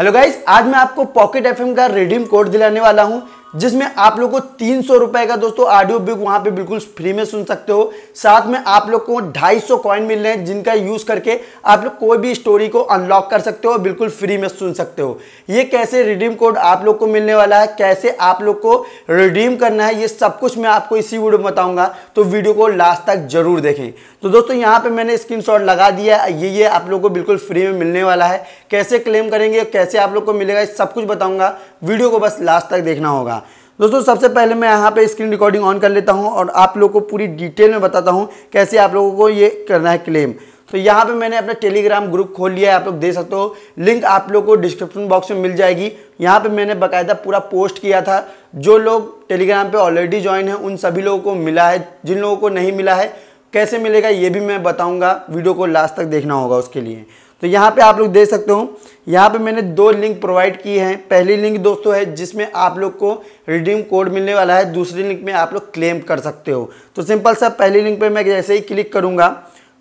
hello guys आज मैं आपको पॉकेट एफ का रिडीम कोड दिलाने वाला हूँ जिसमें आप लोग को तीन सौ रुपए का दोस्तों ऑडियो बुक वहां पे बिल्कुल फ्री में सुन सकते हो साथ में आप लोग को ढाई सौ कॉइन मिल रहे हैं जिनका यूज करके आप लोग कोई भी स्टोरी को अनलॉक कर सकते हो बिल्कुल फ्री में सुन सकते हो ये कैसे रिडीम कोड आप लोग को मिलने वाला है कैसे आप लोग को रिडीम करना है ये सब कुछ मैं आपको इसी वीडियो में बताऊंगा तो वीडियो को लास्ट तक जरूर देखें तो दोस्तों यहाँ पे मैंने स्क्रीन लगा दिया ये ये आप लोग को बिल्कुल फ्री में मिलने वाला है कैसे क्लेम करेंगे कैसे आप लोग को मिलेगा सब कुछ बताऊंगा वीडियो को बस लास्ट तक देखना होगा दोस्तों सबसे पहले मैं यहाँ पे स्क्रीन रिकॉर्डिंग ऑन कर लेता हूँ और आप लोगों को पूरी डिटेल में बताता हूँ कैसे आप लोगों को ये करना है क्लेम तो यहाँ पे मैंने अपना टेलीग्राम ग्रुप खोल लिया है आप लोग देख सकते हो लिंक आप लोग को डिस्क्रिप्शन बॉक्स में मिल जाएगी यहाँ पे मैंने बकायदा पूरा पोस्ट किया था जो लोग टेलीग्राम पे ऑलरेडी ज्वाइन है उन सभी लोगों को मिला है जिन लोगों को नहीं मिला है कैसे मिलेगा ये भी मैं बताऊँगा वीडियो को लास्ट तक देखना होगा उसके लिए तो यहाँ पे आप लोग देख सकते हो यहाँ पे मैंने दो लिंक प्रोवाइड की हैं पहली लिंक दोस्तों है जिसमें आप लोग को रिडीम कोड मिलने वाला है दूसरी लिंक में आप लोग क्लेम कर सकते हो तो सिंपल सा पहली लिंक पे मैं जैसे ही क्लिक करूँगा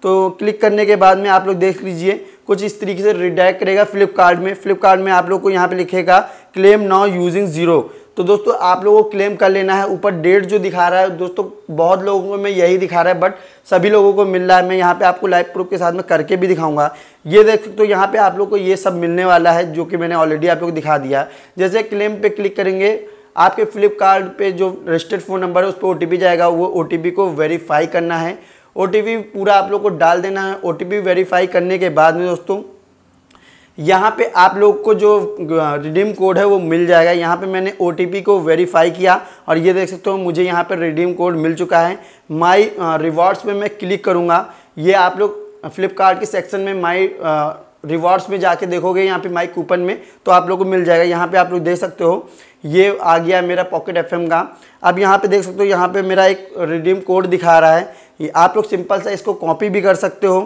तो क्लिक करने के बाद में आप लोग देख लीजिए कुछ इस तरीके से रिडायरेक्ट करेगा फ्लिपकार्ट में फ्लिपकार्ट में आप लोग को यहाँ पर लिखेगा क्लेम नाउ यूजिंग ज़ीरो तो दोस्तों आप लोगों को क्लेम कर लेना है ऊपर डेट जो दिखा रहा है दोस्तों बहुत लोगों को मैं यही दिखा रहा है बट सभी लोगों को मिल रहा है मैं यहाँ पे आपको लाइव प्रूफ के साथ में करके भी दिखाऊंगा ये देख सकते तो यहाँ पे आप लोग को ये सब मिलने वाला है जो कि मैंने ऑलरेडी आप लोग दिखा दिया जैसे क्लेम पर क्लिक करेंगे आपके फ्लिपकार्ट पे जो रजिस्टर्ड फ़ोन नंबर है उस पर ओ जाएगा वो ओ को वेरीफाई करना है ओ पूरा आप लोग को डाल देना है ओ वेरीफाई करने के बाद में दोस्तों यहाँ पे आप लोग को जो रिडीम कोड है वो मिल जाएगा यहाँ पे मैंने ओ को वेरीफाई किया और ये देख सकते हो मुझे यहाँ पे रिडीम कोड मिल चुका है माई रिवॉर्ड्स में मैं क्लिक करूँगा ये आप लोग फ्लिपकार्ट के सेक्शन में माई रिवॉर्ड्स में जाके देखोगे यहाँ पे माई कूपन में तो आप लोग को मिल जाएगा यहाँ पर आप लोग देख सकते हो ये आ गया मेरा पॉकेट एफ का अब यहाँ पर देख सकते हो यहाँ पर मेरा एक रिडीम कोड दिखा रहा है आप लोग सिंपल सा इसको कॉपी भी कर सकते हो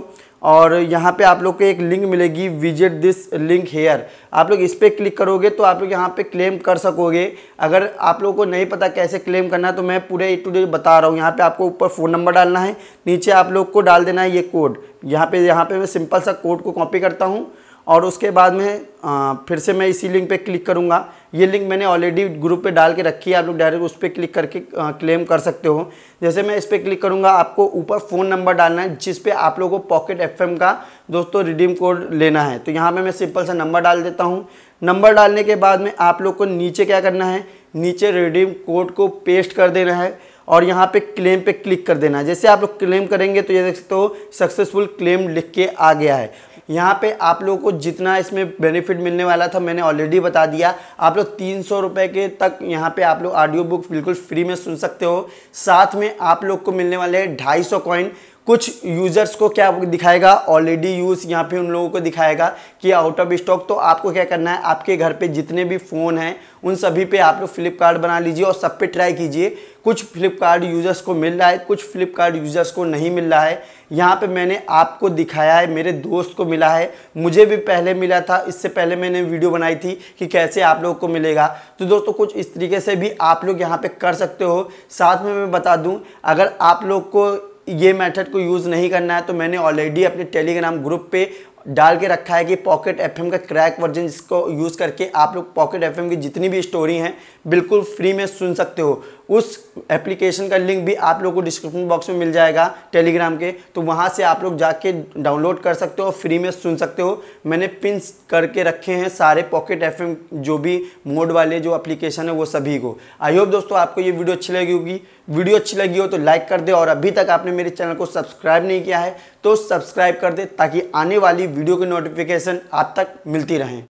और यहाँ पे आप लोग को एक लिंक मिलेगी विजिट दिस लिंक हेयर आप लोग इस पर क्लिक करोगे तो आप लोग यहाँ पे क्लेम कर सकोगे अगर आप लोगों को नहीं पता कैसे क्लेम करना है तो मैं पूरे ए टू डे बता रहा हूँ यहाँ पे आपको ऊपर फ़ोन नंबर डालना है नीचे आप लोग को डाल देना है ये कोड यहाँ पे यहाँ पे मैं सिंपल सा कोड को कॉपी करता हूँ और उसके बाद में फिर से मैं इसी लिंक पे क्लिक करूँगा ये लिंक मैंने ऑलरेडी ग्रुप पे डाल के रखी है आप लोग डायरेक्ट उस पर क्लिक करके क्लेम कर सकते हो जैसे मैं इस पर क्लिक करूँगा आपको ऊपर फ़ोन नंबर डालना है जिस पे आप लोगों को पॉकेट एफएम का दोस्तों रिडीम कोड लेना है तो यहाँ पर मैं सिंपल सा नंबर डाल देता हूँ नंबर डालने के बाद में आप लोग को नीचे क्या करना है नीचे रिडीम कोड को पेस्ट कर देना है और यहाँ पे क्लेम पे क्लिक कर देना है जैसे आप लोग क्लेम करेंगे तो ये देख सकते हो सक्सेसफुल क्लेम लिख के आ गया है यहाँ पे आप लोगों को जितना इसमें बेनिफिट मिलने वाला था मैंने ऑलरेडी बता दिया आप लोग तीन सौ रुपये के तक यहाँ पे आप लोग ऑडियो बुक बिल्कुल फ्री में सुन सकते हो साथ में आप लोग को मिलने वाले हैं ढाई सौ कॉइन कुछ यूजर्स को क्या दिखाएगा ऑलरेडी यूज़ यहाँ पे उन लोगों को दिखाएगा कि आउट ऑफ स्टॉक तो आपको क्या करना है आपके घर पे जितने भी फ़ोन हैं उन सभी पे आप लोग फ्लिपकार्ट बना लीजिए और सब पे ट्राई कीजिए कुछ फ्लिपकार्ट यूज़र्स को मिल रहा है कुछ फ्लिपकार्ट यूज़र्स को नहीं मिल रहा है यहाँ पे मैंने आपको दिखाया है मेरे दोस्त को मिला है मुझे भी पहले मिला था इससे पहले मैंने वीडियो बनाई थी कि कैसे आप लोगों को मिलेगा तो दोस्तों कुछ इस तरीके से भी आप लोग यहाँ पे कर सकते हो साथ में मैं बता दूँ अगर आप लोग को ये मेथड को यूज़ नहीं करना है तो मैंने ऑलरेडी अपने टेलीग्राम ग्रुप पे डाल के रखा है कि पॉकेट एफएम का क्रैक वर्जन जिसको यूज़ करके आप लोग पॉकेट एफएम की जितनी भी स्टोरी हैं बिल्कुल फ्री में सुन सकते हो उस एप्लीकेशन का लिंक भी आप लोगों को डिस्क्रिप्शन बॉक्स में मिल जाएगा टेलीग्राम के तो वहाँ से आप लोग जाके डाउनलोड कर सकते हो फ्री में सुन सकते हो मैंने पिन करके रखे हैं सारे पॉकेट एफ जो भी मोड वाले जो अप्लीकेशन है वो सभी को आई होप दोस्तों आपको ये वीडियो अच्छी लगी होगी वीडियो अच्छी लगी हो तो लाइक कर दे और अभी तक आपने मेरे चैनल को सब्सक्राइब नहीं किया है तो सब्सक्राइब कर दें ताकि आने वाली वीडियो की नोटिफिकेशन आप तक मिलती रहें